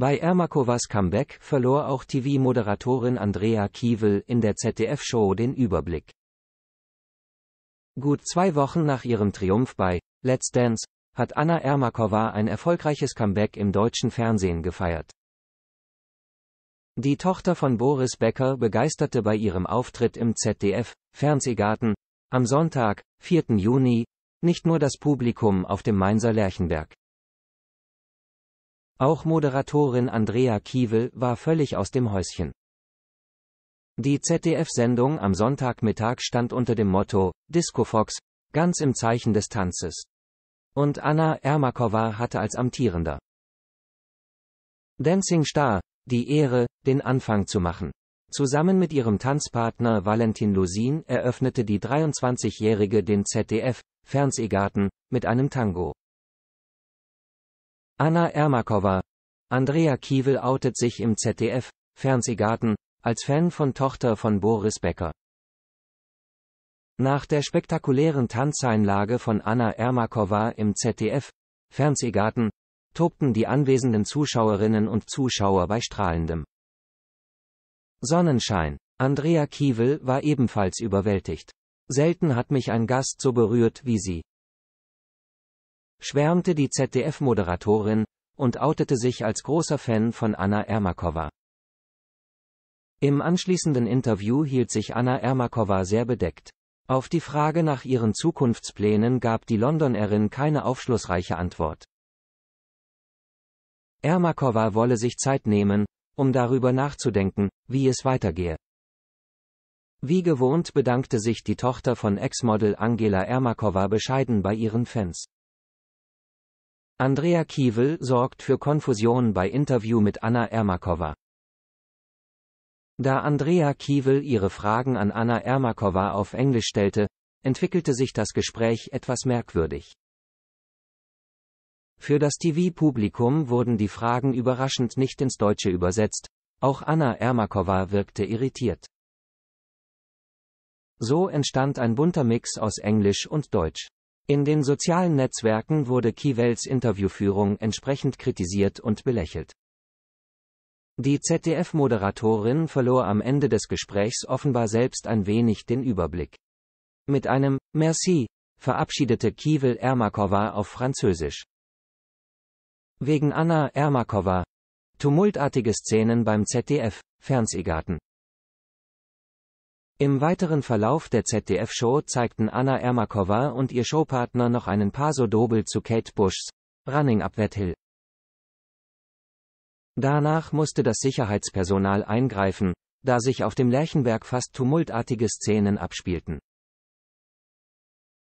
Bei Ermakovas Comeback verlor auch TV-Moderatorin Andrea Kiewel in der ZDF-Show den Überblick. Gut zwei Wochen nach ihrem Triumph bei Let's Dance hat Anna Ermakova ein erfolgreiches Comeback im deutschen Fernsehen gefeiert. Die Tochter von Boris Becker begeisterte bei ihrem Auftritt im ZDF Fernsehgarten am Sonntag, 4. Juni, nicht nur das Publikum auf dem Mainzer Lerchenberg. Auch Moderatorin Andrea Kiewel war völlig aus dem Häuschen. Die ZDF-Sendung am Sonntagmittag stand unter dem Motto Disco Fox, ganz im Zeichen des Tanzes. Und Anna Ermakova hatte als amtierender Dancing Star die Ehre, den Anfang zu machen. Zusammen mit ihrem Tanzpartner Valentin Lusin eröffnete die 23-Jährige den ZDF-Fernsehgarten mit einem Tango. Anna Ermakova. Andrea Kiewel outet sich im ZDF, Fernsehgarten, als Fan von Tochter von Boris Becker. Nach der spektakulären Tanzeinlage von Anna Ermakova im ZDF, Fernsehgarten, tobten die anwesenden Zuschauerinnen und Zuschauer bei strahlendem Sonnenschein. Andrea Kiewel war ebenfalls überwältigt. Selten hat mich ein Gast so berührt wie sie schwärmte die ZDF-Moderatorin und outete sich als großer Fan von Anna Ermakova. Im anschließenden Interview hielt sich Anna Ermakova sehr bedeckt. Auf die Frage nach ihren Zukunftsplänen gab die Londonerin keine aufschlussreiche Antwort. Ermakova wolle sich Zeit nehmen, um darüber nachzudenken, wie es weitergehe. Wie gewohnt bedankte sich die Tochter von Ex-Model Angela Ermakova bescheiden bei ihren Fans. Andrea Kiewel sorgt für Konfusion bei Interview mit Anna Ermakova. Da Andrea Kiewel ihre Fragen an Anna Ermakova auf Englisch stellte, entwickelte sich das Gespräch etwas merkwürdig. Für das TV-Publikum wurden die Fragen überraschend nicht ins Deutsche übersetzt, auch Anna Ermakova wirkte irritiert. So entstand ein bunter Mix aus Englisch und Deutsch. In den sozialen Netzwerken wurde Kiewels Interviewführung entsprechend kritisiert und belächelt. Die ZDF-Moderatorin verlor am Ende des Gesprächs offenbar selbst ein wenig den Überblick. Mit einem Merci verabschiedete Kiewel Ermakova auf Französisch. Wegen Anna Ermakova. Tumultartige Szenen beim ZDF, Fernsehgarten. Im weiteren Verlauf der ZDF-Show zeigten Anna Ermakova und ihr Showpartner noch einen Paso-Dobel zu Kate Bushs Running Up That Hill. Danach musste das Sicherheitspersonal eingreifen, da sich auf dem Lerchenberg fast tumultartige Szenen abspielten